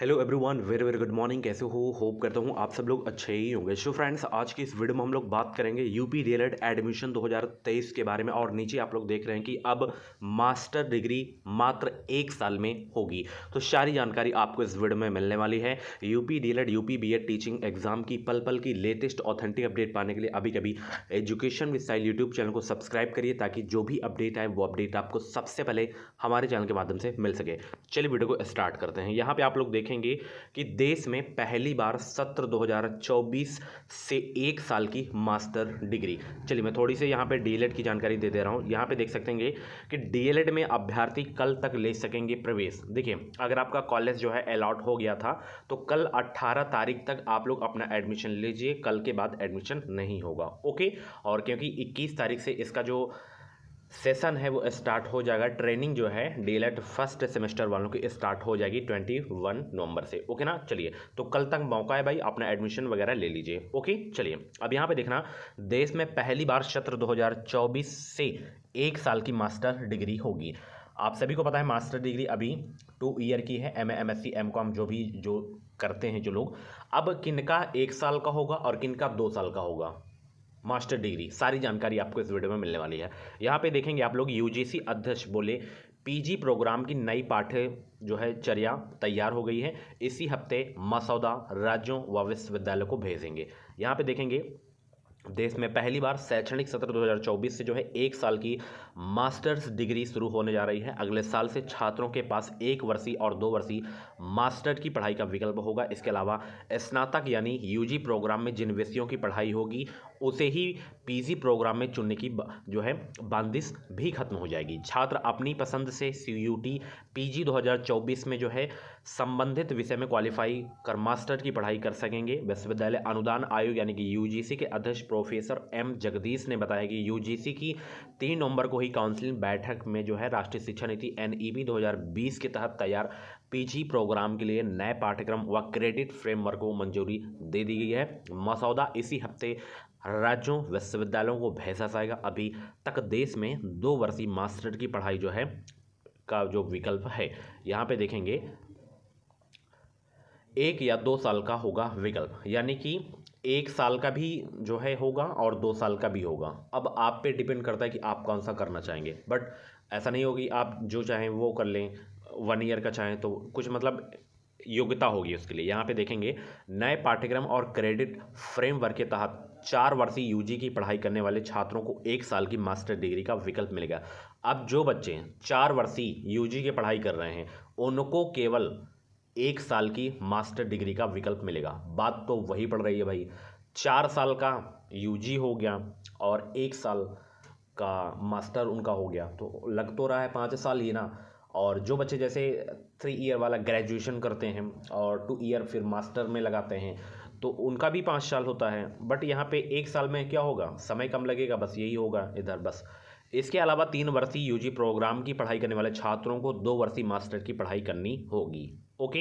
hello everyone very very good morning कैसे हो hope करता हूँ आप सब लोग अच्छे ही होंगे सो फ्रेंड्स आज की इस वीडियो में हम लोग बात करेंगे यूपी डीएलएड एडमिशन 2023 के बारे में और नीचे आप लोग देख रहे हैं कि अब मास्टर डिग्री मात्र एक साल में होगी तो सारी जानकारी आपको इस वीडियो में मिलने वाली है UP P UP B Ed teaching exam की पल पल की लेटेस्ट ऑथेंटिक अपडेट पाने के लिए अभी कभी education with style YouTube channel को सब्सक्राइब करिए ताकि जो भी अपडेट आए वो अपडेट आपको सबसे पहले हमारे चैनल के माध्यम से मिल सके चलिए वीडियो को स्टार्ट करते हैं यहाँ पर आप लोग देख देखेंगे कि देश में पहली बार सत्र 2024 से एक साल की मास्टर डिग्री चलिए मैं थोड़ी सी यहाँ पे डी की जानकारी दे दे रहा हूँ यहाँ पे देख सकते हैं कि डी में अभ्यर्थी कल तक ले सकेंगे प्रवेश देखिए अगर आपका कॉलेज जो है अलॉट हो गया था तो कल 18 तारीख तक आप लोग अपना एडमिशन लीजिए कल के बाद एडमिशन नहीं होगा ओके और क्योंकि इक्कीस तारीख से इसका जो सेशन है वो स्टार्ट हो जाएगा ट्रेनिंग जो है डीलेट फर्स्ट सेमेस्टर वालों की स्टार्ट हो जाएगी ट्वेंटी वन नवंबर से ओके ना चलिए तो कल तक मौका है भाई अपना एडमिशन वगैरह ले लीजिए ओके चलिए अब यहाँ पे देखना देश में पहली बार सत्र 2024 से एक साल की मास्टर डिग्री होगी आप सभी को पता है मास्टर डिग्री अभी टू ईयर की है M M S C M com जो भी जो करते हैं जो लोग अब किनका एक साल का होगा और किनका दो साल का होगा मास्टर डिग्री सारी जानकारी आपको इस वीडियो में मिलने वाली है यहाँ पे देखेंगे आप लोग यूजीसी अध्यक्ष बोले पीजी प्रोग्राम की नई पाठ्य जो है चर्या तैयार हो गई है इसी हफ्ते मसौदा राज्यों व विश्वविद्यालय को भेजेंगे यहाँ पे देखेंगे देश में पहली बार शैक्षणिक सत्र 2024 से जो है एक साल की मास्टर्स डिग्री शुरू होने जा रही है अगले साल से छात्रों के पास एक वर्षीय और दो वर्षीय मास्टर की पढ़ाई का विकल्प होगा इसके अलावा स्नातक यानी यूजी प्रोग्राम में जिन विषयों की पढ़ाई होगी उसे ही पीजी प्रोग्राम में चुनने की जो है बंदिश भी खत्म हो जाएगी छात्र अपनी पसंद से सी यू टी पी में जो है संबंधित विषय में क्वालिफाई कर मास्टर की पढ़ाई कर सकेंगे विश्वविद्यालय अनुदान आयोग यानी कि यू के अध्यक्ष प्रोफेसर एम जगदीश ने बताया कि यू की तीन नवंबर को ही काउंसिलिंग बैठक में जो है राष्ट्रीय शिक्षा नीति एनईपी 2020 के तहत तैयार पीजी प्रोग्राम के लिए नए पाठ्यक्रम व क्रेडिट फ्रेमवर्क को मंजूरी दे दी गई है मसौदा इसी हफ्ते राज्यों विश्वविद्यालयों को भेजा जाएगा अभी तक देश में दो वर्षीय मास्टर की पढ़ाई जो है का जो विकल्प है यहाँ पे देखेंगे एक या दो साल का होगा विकल्प यानी कि एक साल का भी जो है होगा और दो साल का भी होगा अब आप पे डिपेंड करता है कि आप कौन सा करना चाहेंगे बट ऐसा नहीं होगी आप जो चाहें वो कर लें वन ईयर का चाहें तो कुछ मतलब योग्यता होगी उसके लिए यहाँ पे देखेंगे नए पाठ्यक्रम और क्रेडिट फ्रेमवर्क के तहत चार वर्षीय यूजी की पढ़ाई करने वाले छात्रों को एक साल की मास्टर डिग्री का विकल्प मिलेगा अब जो बच्चे चार वर्षीय यूजी की पढ़ाई कर रहे हैं उनको केवल एक साल की मास्टर डिग्री का विकल्प मिलेगा बात तो वही पड़ रही है भाई चार साल का यूजी हो गया और एक साल का मास्टर उनका हो गया तो लग तो रहा है पाँच साल ही ना और जो बच्चे जैसे थ्री ईयर वाला ग्रेजुएशन करते हैं और टू ईयर फिर मास्टर में लगाते हैं तो उनका भी पाँच साल होता है बट यहाँ पे एक साल में क्या होगा समय कम लगेगा बस यही होगा इधर बस इसके अलावा तीन वर्षीय यूजी प्रोग्राम की पढ़ाई करने वाले छात्रों को दो वर्षीय मास्टर की पढ़ाई करनी होगी ओके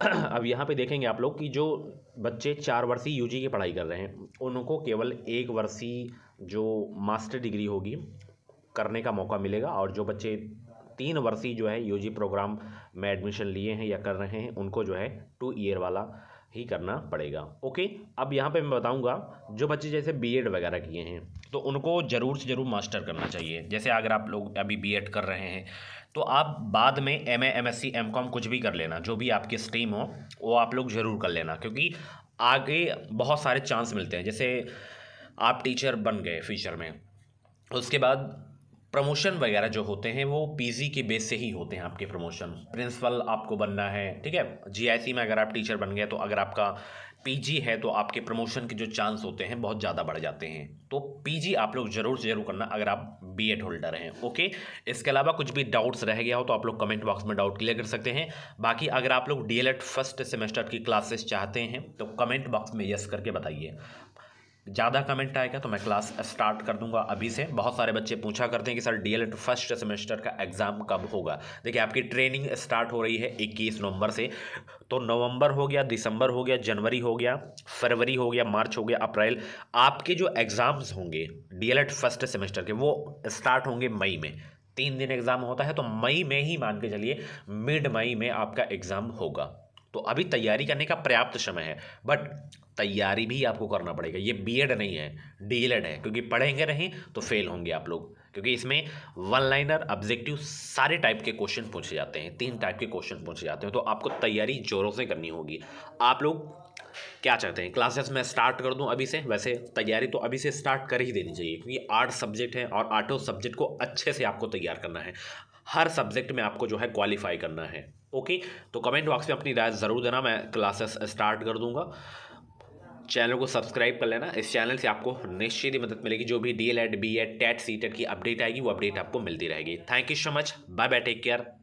अब यहाँ पे देखेंगे आप लोग कि जो बच्चे चार वर्षीय यूजी की पढ़ाई कर रहे हैं उनको केवल एक वर्षीय जो मास्टर डिग्री होगी करने का मौका मिलेगा और जो बच्चे तीन वर्षीय जो है यूजी प्रोग्राम में एडमिशन लिए हैं या कर रहे हैं उनको जो है टू ईयर वाला ही करना पड़ेगा ओके अब यहाँ पे मैं बताऊँगा जो बच्चे जैसे बीएड वगैरह किए हैं तो उनको ज़रूर से ज़रूर मास्टर करना चाहिए जैसे अगर आप लोग अभी बीएड कर रहे हैं तो आप बाद में M A M S C M com कुछ भी कर लेना जो भी आपकी स्ट्रीम हो वो आप लोग ज़रूर कर लेना क्योंकि आगे बहुत सारे चांस मिलते हैं जैसे आप टीचर बन गए फ्यूचर में उसके बाद प्रमोशन वगैरह जो होते हैं वो पीजी के बेस से ही होते हैं आपके प्रमोशन प्रिंसिपल आपको बनना है ठीक है जीआईसी में अगर आप टीचर बन गए तो अगर आपका पीजी है तो आपके प्रमोशन के जो चांस होते हैं बहुत ज़्यादा बढ़ जाते हैं तो पीजी आप लोग ज़रूर ज़रूर करना अगर आप बीएड होल्डर हैं ओके इसके अलावा कुछ भी डाउट्स रह गया हो तो आप लोग कमेंट बॉक्स में डाउट क्लियर कर सकते हैं बाकी अगर आप लोग डीएलएड फर्स्ट सेमेस्टर की क्लासेस चाहते हैं तो कमेंट बॉक्स में यस करके बताइए ज़्यादा कमेंट आएगा तो मैं क्लास स्टार्ट कर दूंगा अभी से बहुत सारे बच्चे पूछा करते हैं कि सर डी फर्स्ट सेमेस्टर का एग्ज़ाम कब होगा देखिए आपकी ट्रेनिंग स्टार्ट हो रही है 21 नवंबर से तो नवंबर हो गया दिसंबर हो गया जनवरी हो गया फरवरी हो गया मार्च हो गया अप्रैल आपके जो एग्ज़ाम्स होंगे डी फर्स्ट सेमेस्टर के वो स्टार्ट होंगे मई में तीन दिन एग्ज़ाम होता है तो मई में ही मान के चलिए मिड मई में आपका एग्ज़ाम होगा तो अभी तैयारी करने का पर्याप्त समय है बट तैयारी भी आपको करना पड़ेगा ये बी नहीं है डी है क्योंकि पढ़ेंगे नहीं तो फेल होंगे आप लोग क्योंकि इसमें वन लाइनर ऑब्जेक्टिव सारे टाइप के क्वेश्चन पूछे जाते हैं तीन टाइप के क्वेश्चन पूछे जाते हैं तो आपको तैयारी जोरों से करनी होगी आप लोग क्या चाहते हैं क्लासेस मैं स्टार्ट कर दूं अभी से वैसे तैयारी तो अभी से स्टार्ट कर ही देनी चाहिए क्योंकि आठ सब्जेक्ट हैं और आठों सब्जेक्ट को अच्छे से आपको तैयार करना है हर सब्जेक्ट में आपको जो है क्वालिफाई करना है ओके तो कमेंट बॉक्स में अपनी राय ज़रूर देना मैं क्लासेस स्टार्ट कर दूंगा चैनल को सब्सक्राइब कर लेना इस चैनल से आपको निश्चित ही मदद मिलेगी जो भी D El Ed B Ed TET C TET की अपडेट आएगी वो अपडेट आपको मिलती रहेगी thank you so much bye bye take care